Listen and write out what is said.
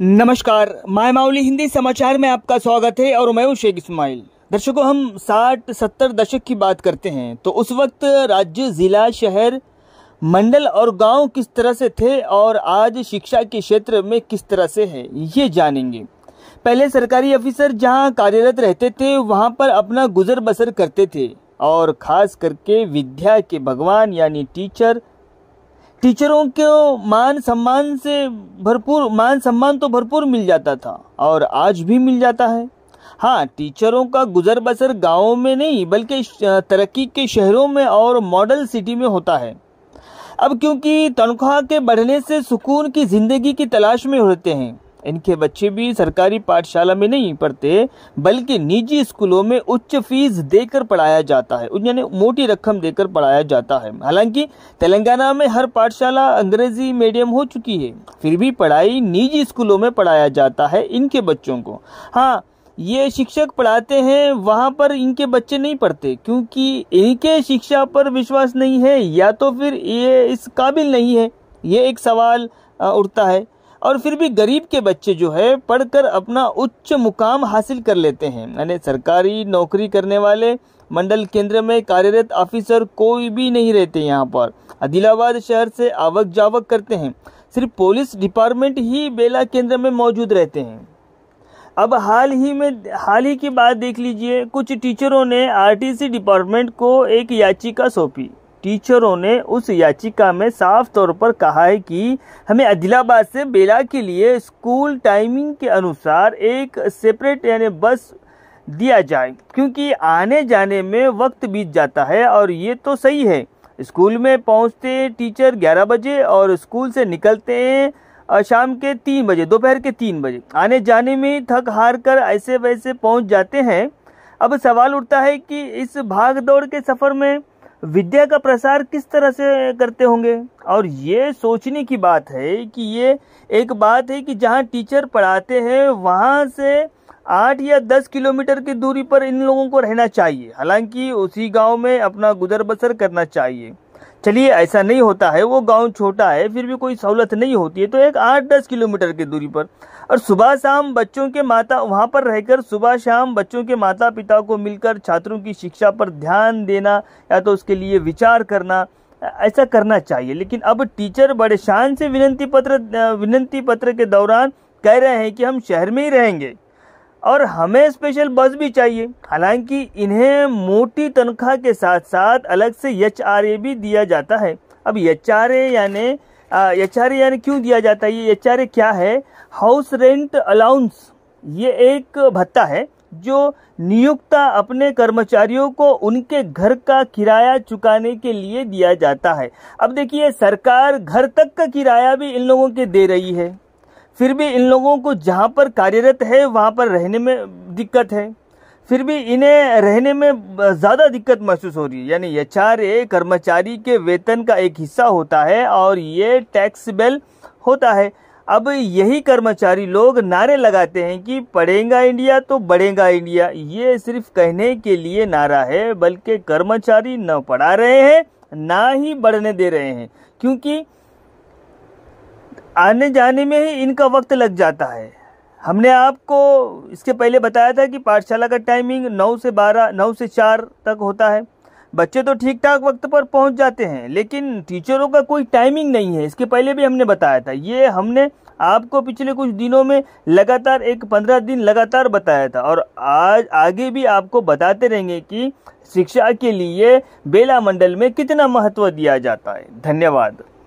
नमस्कार माय माउली हिंदी समाचार में आपका स्वागत है और मैं हूं शेख इस्माइल दर्शकों हम 60 सत्तर दशक की बात करते हैं तो उस वक्त राज्य जिला शहर मंडल और गांव किस तरह से थे और आज शिक्षा के क्षेत्र में किस तरह से है ये जानेंगे पहले सरकारी अफिसर जहां कार्यरत रहते थे वहां पर अपना गुजर बसर करते थे और खास करके विद्या के भगवान यानी टीचर टीचरों को मान सम्मान से भरपूर मान सम्मान तो भरपूर मिल जाता था और आज भी मिल जाता है हाँ टीचरों का गुजर बसर गाँव में नहीं बल्कि तरक्की के शहरों में और मॉडल सिटी में होता है अब क्योंकि तनख्वाह के बढ़ने से सुकून की ज़िंदगी की तलाश में होते हैं इनके बच्चे भी सरकारी पाठशाला में नहीं पढ़ते बल्कि निजी स्कूलों में उच्च फीस देकर पढ़ाया जाता है यानी मोटी रकम देकर पढ़ाया जाता है हालांकि तेलंगाना में हर पाठशाला अंग्रेजी मीडियम हो चुकी है फिर भी पढ़ाई निजी स्कूलों में पढ़ाया जाता है इनके बच्चों को हाँ ये शिक्षक पढ़ाते हैं वहाँ पर इनके बच्चे नहीं पढ़ते क्योंकि इनके शिक्षा पर विश्वास नहीं है या तो फिर ये इस काबिल नहीं है ये एक सवाल उठता है और फिर भी गरीब के बच्चे जो है पढ़कर अपना उच्च मुकाम हासिल कर लेते हैं यानी सरकारी नौकरी करने वाले मंडल केंद्र में कार्यरत ऑफिसर कोई भी नहीं रहते यहाँ पर आदिलाबाद शहर से आवक जावक करते हैं सिर्फ पुलिस डिपार्टमेंट ही बेला केंद्र में मौजूद रहते हैं अब हाल ही में हाल ही की बात देख लीजिए कुछ टीचरों ने आरटीसी डिपार्टमेंट को एक याचिका सौंपी टीचरों ने उस याचिका में साफ तौर पर कहा है कि हमें आदिलाबाद से बेला के लिए स्कूल टाइमिंग के अनुसार एक सेपरेट यानी बस दिया जाए क्योंकि आने जाने में वक्त बीत जाता है और ये तो सही है स्कूल में पहुंचते टीचर 11 बजे और स्कूल से निकलते हैं शाम के तीन बजे दोपहर के तीन बजे आने जाने में थक हार कर ऐसे वैसे पहुंच जाते हैं अब सवाल उठता है कि इस भाग दौड़ के सफ़र में विद्या का प्रसार किस तरह से करते होंगे और ये सोचने की बात है कि ये एक बात है कि जहाँ टीचर पढ़ाते हैं वहाँ से आठ या दस किलोमीटर की दूरी पर इन लोगों को रहना चाहिए हालांकि उसी गांव में अपना गुजर बसर करना चाहिए चलिए ऐसा नहीं होता है वो गांव छोटा है फिर भी कोई सहूलत नहीं होती है तो एक आठ दस किलोमीटर की दूरी पर और सुबह शाम बच्चों के माता वहाँ पर रहकर सुबह शाम बच्चों के माता पिता को मिलकर छात्रों की शिक्षा पर ध्यान देना या तो उसके लिए विचार करना ऐसा करना चाहिए लेकिन अब टीचर बड़े शान से विनंती पत्र विनंती पत्र के दौरान कह रहे हैं कि हम शहर में ही रहेंगे और हमें स्पेशल बस भी चाहिए हालांकि इन्हें मोटी तनख्वाह के साथ साथ अलग से एच भी दिया जाता है अब एच आर यानी एच आर यानी क्यों दिया जाता है ये एच क्या है हाउस रेंट अलाउंस ये एक भत्ता है जो नियुक्ता अपने कर्मचारियों को उनके घर का किराया चुकाने के लिए दिया जाता है अब देखिए सरकार घर तक का किराया भी इन लोगों के दे रही है फिर भी इन लोगों को जहाँ पर कार्यरत है वहाँ पर रहने में दिक्कत है फिर भी इन्हें रहने में ज़्यादा दिक्कत महसूस हो रही है यानी एच कर्मचारी के वेतन का एक हिस्सा होता है और ये टैक्सेबल होता है अब यही कर्मचारी लोग नारे लगाते हैं कि पढ़ेगा इंडिया तो बढ़ेगा इंडिया ये सिर्फ कहने के लिए नारा है बल्कि कर्मचारी न पढ़ा रहे हैं ना ही बढ़ने दे रहे हैं क्योंकि आने जाने में ही इनका वक्त लग जाता है हमने आपको इसके पहले बताया था कि पाठशाला का टाइमिंग 9 से 12 9 से 4 तक होता है बच्चे तो ठीक ठाक वक्त पर पहुंच जाते हैं लेकिन टीचरों का कोई टाइमिंग नहीं है इसके पहले भी हमने बताया था ये हमने आपको पिछले कुछ दिनों में लगातार एक पंद्रह दिन लगातार बताया था और आज आगे भी आपको बताते रहेंगे कि शिक्षा के लिए बेला मंडल में कितना महत्व दिया जाता है धन्यवाद